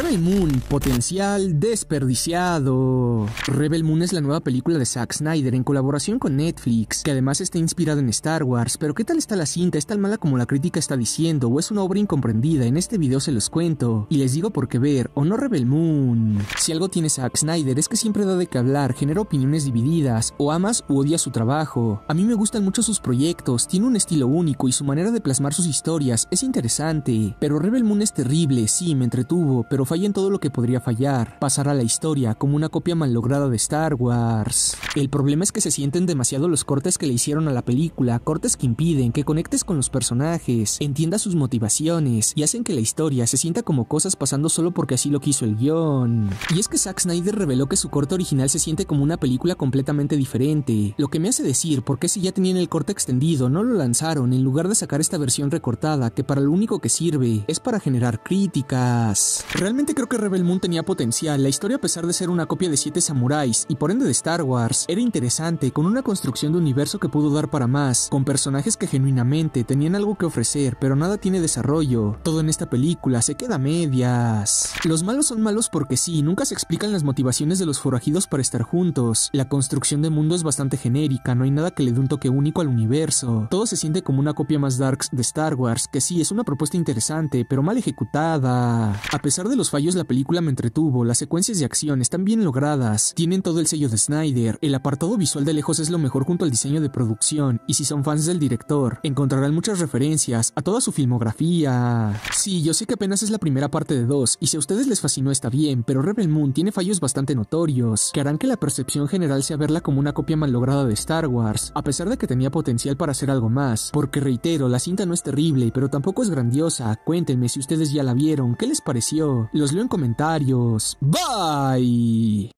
Rebel Moon, potencial desperdiciado. Rebel Moon es la nueva película de Zack Snyder en colaboración con Netflix, que además está inspirada en Star Wars, pero ¿qué tal está la cinta? ¿Es tan mala como la crítica está diciendo o es una obra incomprendida? En este video se los cuento y les digo por qué ver o no Rebel Moon. Si algo tiene Zack Snyder es que siempre da de qué hablar, genera opiniones divididas, o amas u odias su trabajo. A mí me gustan mucho sus proyectos, tiene un estilo único y su manera de plasmar sus historias es interesante, pero Rebel Moon es terrible, sí, me entretuvo, pero falla en todo lo que podría fallar, pasará a la historia como una copia mal lograda de Star Wars. El problema es que se sienten demasiado los cortes que le hicieron a la película, cortes que impiden que conectes con los personajes, entiendas sus motivaciones y hacen que la historia se sienta como cosas pasando solo porque así lo quiso el guión. Y es que Zack Snyder reveló que su corte original se siente como una película completamente diferente, lo que me hace decir por qué si ya tenían el corte extendido no lo lanzaron en lugar de sacar esta versión recortada que para lo único que sirve es para generar críticas. Realmente Realmente creo que Rebel Moon tenía potencial. La historia, a pesar de ser una copia de Siete Samuráis y por ende de Star Wars, era interesante, con una construcción de universo que pudo dar para más, con personajes que genuinamente tenían algo que ofrecer, pero nada tiene desarrollo. Todo en esta película se queda a medias. Los malos son malos porque sí, nunca se explican las motivaciones de los forajidos para estar juntos. La construcción de mundo es bastante genérica, no hay nada que le dé un toque único al universo. Todo se siente como una copia más darks de Star Wars, que sí es una propuesta interesante, pero mal ejecutada. A pesar de los fallos la película me entretuvo, las secuencias de acción están bien logradas, tienen todo el sello de Snyder, el apartado visual de lejos es lo mejor junto al diseño de producción, y si son fans del director, encontrarán muchas referencias a toda su filmografía. Sí, yo sé que apenas es la primera parte de dos, y si a ustedes les fascinó está bien, pero Rebel Moon tiene fallos bastante notorios, que harán que la percepción general sea verla como una copia mal lograda de Star Wars, a pesar de que tenía potencial para hacer algo más, porque reitero, la cinta no es terrible, pero tampoco es grandiosa, cuéntenme si ustedes ya la vieron, ¿qué les pareció? Los leo en comentarios. Bye.